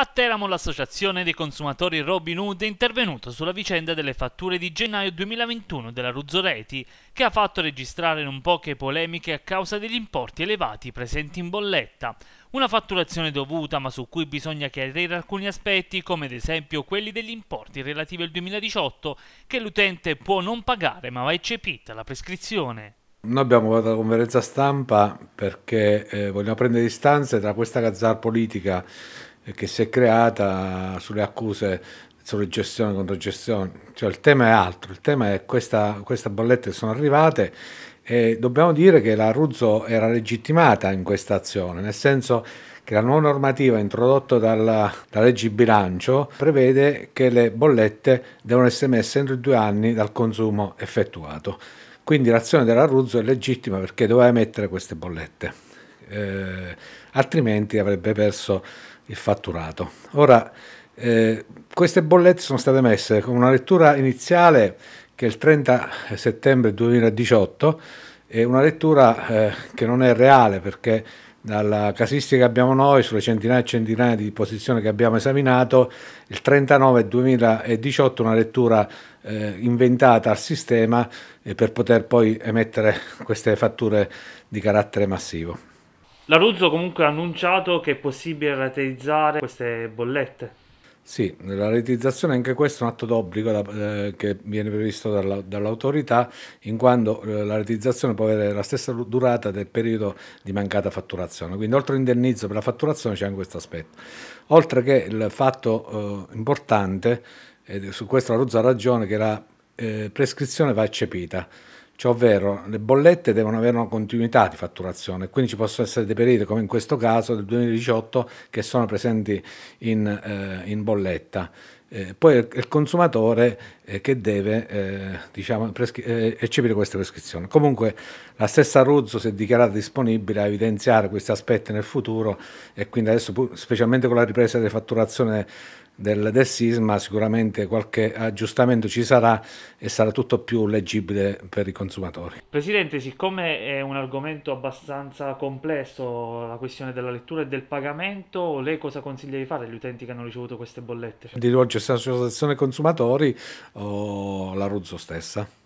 A Teramo l'associazione dei consumatori Robin Hood è intervenuta sulla vicenda delle fatture di gennaio 2021 della Ruzzoleti, che ha fatto registrare non poche polemiche a causa degli importi elevati presenti in bolletta. Una fatturazione dovuta ma su cui bisogna chiarire alcuni aspetti come ad esempio quelli degli importi relativi al 2018 che l'utente può non pagare ma va eccepita la prescrizione. Noi abbiamo fatto la conferenza stampa perché eh, vogliamo prendere distanze tra questa gazzar politica che si è creata sulle accuse sulle gestioni contro gestioni. Cioè, il tema è altro, il tema è questa, queste bollette sono arrivate e dobbiamo dire che la Ruzzo era legittimata in questa azione, nel senso che la nuova normativa introdotta dalla, dalla legge bilancio prevede che le bollette devono essere messe entro i due anni dal consumo effettuato. Quindi l'azione della Ruzzo è legittima perché doveva emettere queste bollette eh, altrimenti avrebbe perso il fatturato. Ora, eh, queste bollette sono state messe con una lettura iniziale che è il 30 settembre 2018 e una lettura eh, che non è reale perché dalla casistica che abbiamo noi, sulle centinaia e centinaia di posizioni che abbiamo esaminato, il 39 2018 una lettura eh, inventata al sistema eh, per poter poi emettere queste fatture di carattere massivo. La Ruzzo comunque ha annunciato che è possibile rateizzare queste bollette. Sì, la realizzazione anche questo è un atto d'obbligo da, eh, che viene previsto dalla, dall'autorità, in quanto eh, la rateizzazione può avere la stessa durata del periodo di mancata fatturazione. Quindi oltre all'indennizzo per la fatturazione c'è anche questo aspetto. Oltre che il fatto eh, importante, su questo la Ruzzo ha ragione, che la eh, prescrizione va eccepita cioè ovvero le bollette devono avere una continuità di fatturazione, quindi ci possono essere dei periodi come in questo caso del 2018 che sono presenti in, eh, in bolletta. Eh, poi è il consumatore eh, che deve eh, diciamo, preschi- eh, eccepire queste prescrizioni. Comunque la stessa Ruzzo si è dichiarata disponibile a evidenziare questi aspetti nel futuro e quindi adesso specialmente con la ripresa di fatturazione del, del sisma sicuramente qualche aggiustamento ci sarà e sarà tutto più leggibile per i consumatori. Presidente, siccome è un argomento abbastanza complesso la questione della lettura e del pagamento, lei cosa consiglia di fare agli utenti che hanno ricevuto queste bollette? Di rivolgersi c'è l'associazione consumatori o la Ruzzo stessa.